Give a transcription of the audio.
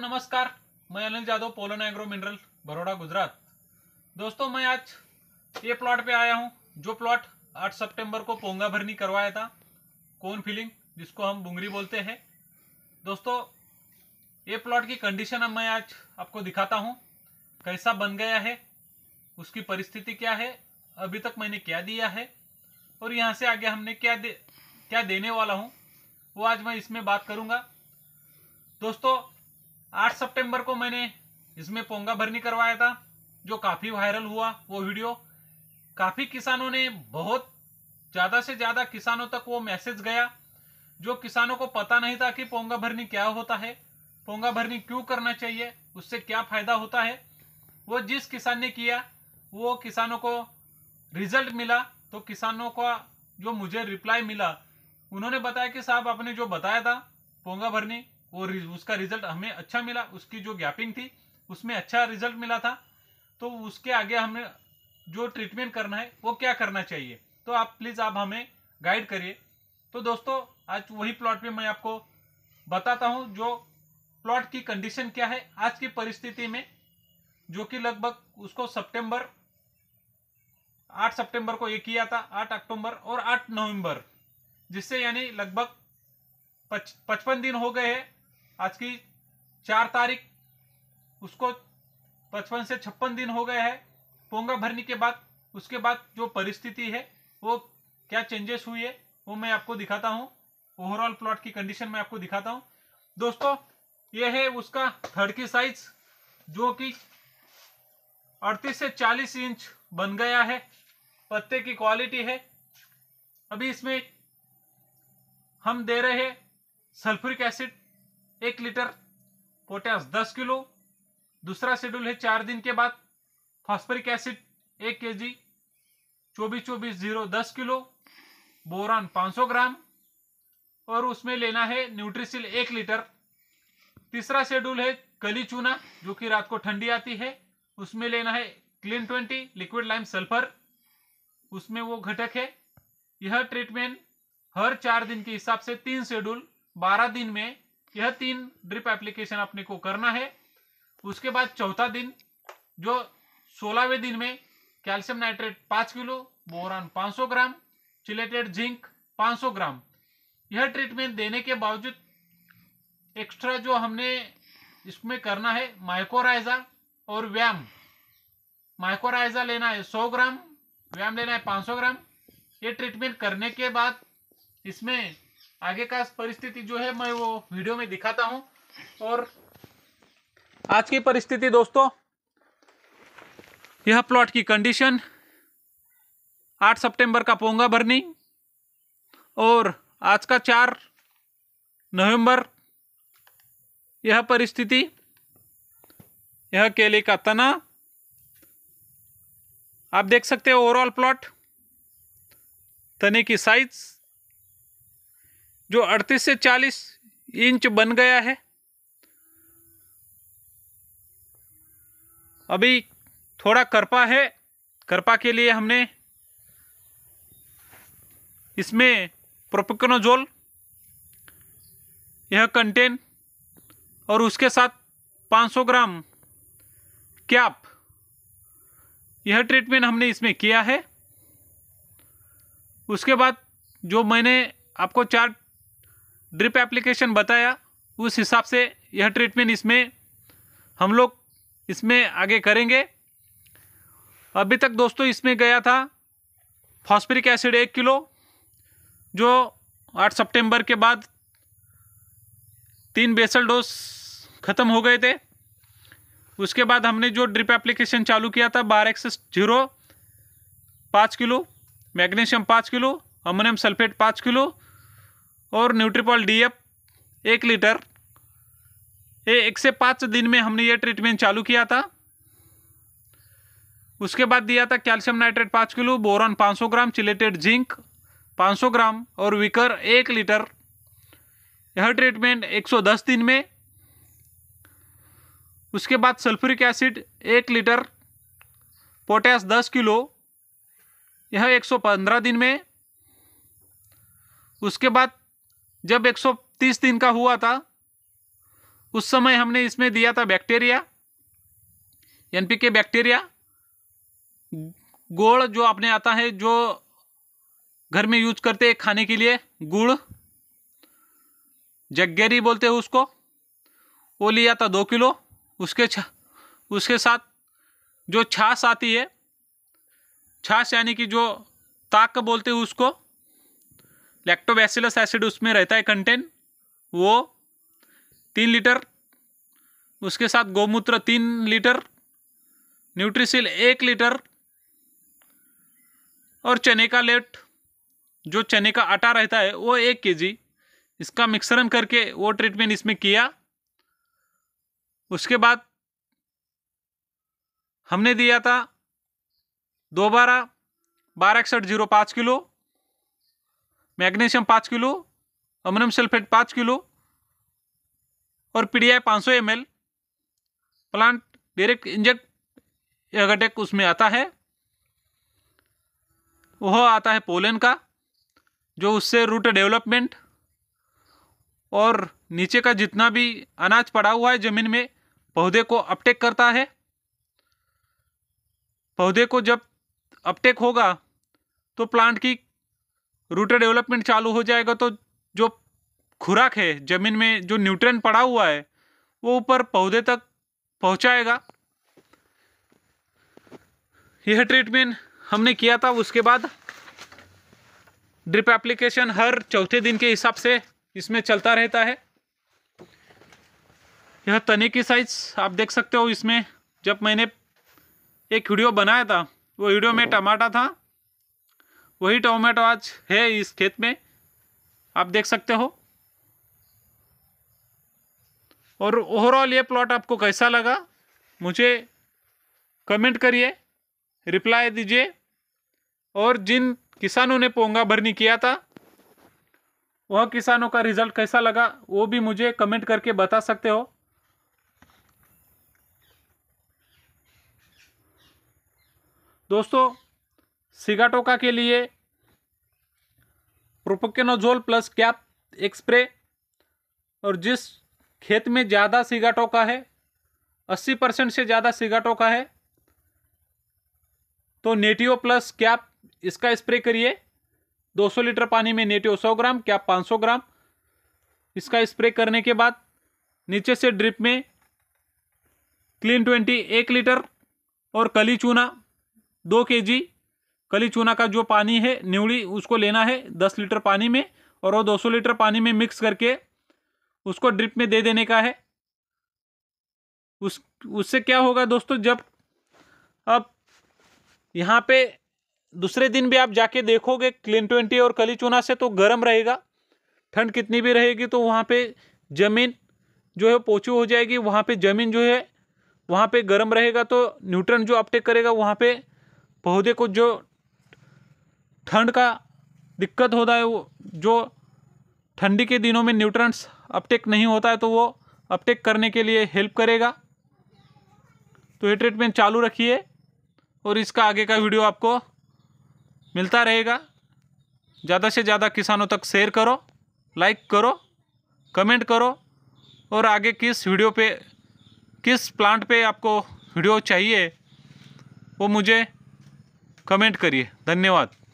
नमस्कार मैं Anil Jadhav Polan agro mineral Baroda Gujarat दोस्तों मैं आज ये प्लॉट पे आया हूँ जो प्लॉट 8 सितंबर को पोंगा भरनी करवाया था कौन फीलिंग जिसको हम बुंगरी बोलते हैं दोस्तों ये प्लॉट की कंडीशन अब मैं आज आपको दिखाता हूँ कैसा बन गया है उसकी परिस्थिति क्या है अभी तक मैंने क्या दिया है और यहाँ से आगे हमने क्या दे क्या देने वाला हूँ वो आज मैं इसमें बात करूँगा दोस्तों 8 सितंबर को मैंने इसमें पोंगा भरनी करवाया था जो काफ़ी वायरल हुआ वो वीडियो काफ़ी किसानों ने बहुत ज़्यादा से ज़्यादा किसानों तक वो मैसेज गया जो किसानों को पता नहीं था कि पोंगा भरनी क्या होता है पोंगा भरनी क्यों करना चाहिए उससे क्या फ़ायदा होता है वो जिस किसान ने किया वो किसानों को रिजल्ट मिला तो किसानों का जो मुझे रिप्लाई मिला उन्होंने बताया कि साहब आपने जो बताया था पोंगा भरनी वो उसका रिजल्ट हमें अच्छा मिला उसकी जो गैपिंग थी उसमें अच्छा रिजल्ट मिला था तो उसके आगे हमें जो ट्रीटमेंट करना है वो क्या करना चाहिए तो आप प्लीज़ आप हमें गाइड करिए तो दोस्तों आज वही प्लॉट पे मैं आपको बताता हूँ जो प्लॉट की कंडीशन क्या है आज की परिस्थिति में जो कि लगभग उसको सितंबर 8 सितंबर को ये किया था 8 अक्टूबर और 8 नवंबर जिससे यानी लगभग पचपन दिन हो गए हैं आज की चार तारीख उसको पचपन से छप्पन दिन हो गए हैं पोंगा भरने के बाद उसके बाद जो परिस्थिति है वो क्या चेंजेस हुई है वो मैं आपको दिखाता हूँ ओवरऑल प्लॉट की कंडीशन मैं आपको दिखाता हूँ दोस्तों ये है उसका थर्ड की साइज जो कि 38 से 40 इंच बन गया है पत्ते की क्वालिटी है अभी इसमें हम दे रहे हैं सल्फ्यूरिक एसिड एक लीटर पोटैस दस किलो दूसरा शेड्यूल है चार दिन के बाद फॉस्फरिक एसिड एक के जी चौबीस चौबीस जीरो दस किलो बोरान सौ ग्राम और उसमें लेना है न्यूट्रिसिल एक लीटर तीसरा शेड्यूल है कली चूना जो कि रात को ठंडी आती है उसमें लेना है clean twenty liquid lime sulphur उसमें वो घटक है यह ट्रीटमेंट हर चार दिन के हिसाब से तीन शेड्यूल बारह दिन में यह तीन ड्रिप एप्लीकेशन अपने को करना है उसके बाद चौथा दिन जो सोलहवें दिन में कैल्शियम नाइट्रेट पाँच किलो बोरान पांच ग्राम चिलेटेड जिंक पांच ग्राम यह ट्रीटमेंट देने के बावजूद एक्स्ट्रा जो हमने इसमें करना है माइकोराइजा और व्याम माइकोराइजा लेना है 100 ग्राम व्याम लेना है 500 ग्राम ये ट्रीटमेंट करने के बाद इसमें आगे का परिस्थिति जो है मैं वो वीडियो में दिखाता हूँ और आज की परिस्थिति दोस्तों यह प्लॉट की कंडीशन 8 सितंबर का पोंगा भरनी और आज का 4 नवंबर यह परिस्थिति यह केले का तना आप देख सकते हो ओवरऑल प्लॉट तने की साइज़ जो 38 से 40 इंच बन गया है अभी थोड़ा करपा है करपा के लिए हमने इसमें प्रोपिकनोजोल यह कंटेन और उसके साथ 500 ग्राम कैप यह ट्रीटमेंट हमने इसमें किया है उसके बाद जो मैंने आपको चार्ट ड्रिप एप्लीकेशन बताया उस हिसाब से यह ट्रीटमेंट इसमें हम लोग इसमें आगे करेंगे अभी तक दोस्तों इसमें गया था फॉस्फरिक एसिड एक किलो जो आठ सितंबर के बाद तीन बेसल डोज ख़त्म हो गए थे उसके बाद हमने जो ड्रिप एप्लीकेशन चालू किया था बारह एक्स जीरो पाँच किलो मैग्नीशियम पाँच किलो अमोनियम सल्फेट पाँच किलो और न्यूट्रीपॉल डी एफ एक लीटर ये एक से पाँच दिन में हमने ये ट्रीटमेंट चालू किया था उसके बाद दिया था कैल्शियम नाइट्रेट पाँच किलो बोरन पाँच सौ ग्राम चिलेटेड जिंक पाँच सौ ग्राम और विकर एक लीटर यह ट्रीटमेंट एक सौ दस दिन में उसके बाद सल्फ्यूरिक एसिड एक लीटर पोटेश दस किलो यह एक सौ पंद्रह दिन में उसके बाद जब 130 दिन का हुआ था उस समय हमने इसमें दिया था बैक्टीरिया एनपीके बैक्टीरिया गोड़ जो आपने आता है जो घर में यूज करते हैं खाने के लिए गुड़ जग्गेरी बोलते हैं उसको वो लिया था दो किलो उसके उसके साथ जो छाछ आती है छाछ यानी कि जो ताक बोलते हैं उसको लैक्टोबैसिलस एसिड उसमें रहता है कंटेंट वो तीन लीटर उसके साथ गोमूत्र तीन लीटर न्यूट्रिसिल एक लीटर और चने का लेट जो चने का आटा रहता है वो एक केजी इसका मिक्सरन करके वो ट्रीटमेंट इसमें किया उसके बाद हमने दिया था दोबारा बारह इकसठ जीरो पाँच किलो मैग्नीशियम पाँच किलो अमोनियम सल्फेट पाँच किलो और सौ M L plant direct inject Agtech घटक उसमें आता है वह आता है पोलन का जो उससे रूट डेवलपमेंट और नीचे का जितना भी अनाज पड़ा हुआ है ज़मीन में पौधे को अपटेक करता है पौधे को जब अपटेक होगा तो प्लांट की रूटर डेवलपमेंट चालू हो जाएगा तो जो खुराक है ज़मीन में जो न्यूट्रन पड़ा हुआ है वो ऊपर पौधे तक पहुंचाएगा यह ट्रीटमेंट हमने किया था उसके बाद ड्रिप एप्लीकेशन हर चौथे दिन के हिसाब से इसमें चलता रहता है यह तने की साइज आप देख सकते हो इसमें जब मैंने एक वीडियो बनाया था वो वीडियो में टमाटा था वही टोमेटो आज है इस खेत में आप देख सकते हो और ओवरऑल ये प्लॉट आपको कैसा लगा मुझे कमेंट करिए रिप्लाई दीजिए और जिन किसानों ने पोंगा भरनी किया था वह किसानों का रिजल्ट कैसा लगा वो भी मुझे कमेंट करके बता सकते हो दोस्तों सिगाटोका के लिए प्रोपोकेनोजोल प्लस कैप एक स्प्रे और जिस खेत में ज़्यादा सिगाटोका है अस्सी परसेंट से ज़्यादा सिगाटोका है तो नेटियो प्लस कैप इसका स्प्रे करिए 200 लीटर पानी में नेटियो 100 ग्राम कैप 500 ग्राम इसका स्प्रे करने के बाद नीचे से ड्रिप में क्लीन ट्वेंटी एक लीटर और कली चूना दो के जी कली चूना का जो पानी है निवड़ी उसको लेना है दस लीटर पानी में और वो दो सौ लीटर पानी में मिक्स करके उसको ड्रिप में दे देने का है उस उससे क्या होगा दोस्तों जब अब यहाँ पे दूसरे दिन भी आप जाके देखोगे क्लीन ट्वेंटी और कली चूना से तो गर्म रहेगा ठंड कितनी भी रहेगी तो वहाँ पे ज़मीन जो है पोचू हो जाएगी वहाँ पे ज़मीन जो है वहाँ पे गर्म रहेगा तो न्यूट्रन जो अपटेक करेगा वहाँ पे पौधे को जो ठंड का दिक्कत होता है वो जो ठंडी के दिनों में न्यूट्रंट्स अपटेक नहीं होता है तो वो अपटेक करने के लिए हेल्प करेगा तो ये ट्रीटमेंट चालू रखिए और इसका आगे का वीडियो आपको मिलता रहेगा ज़्यादा से ज़्यादा किसानों तक शेयर करो लाइक करो कमेंट करो और आगे किस वीडियो पे किस प्लांट पे आपको वीडियो चाहिए वो मुझे कमेंट करिए धन्यवाद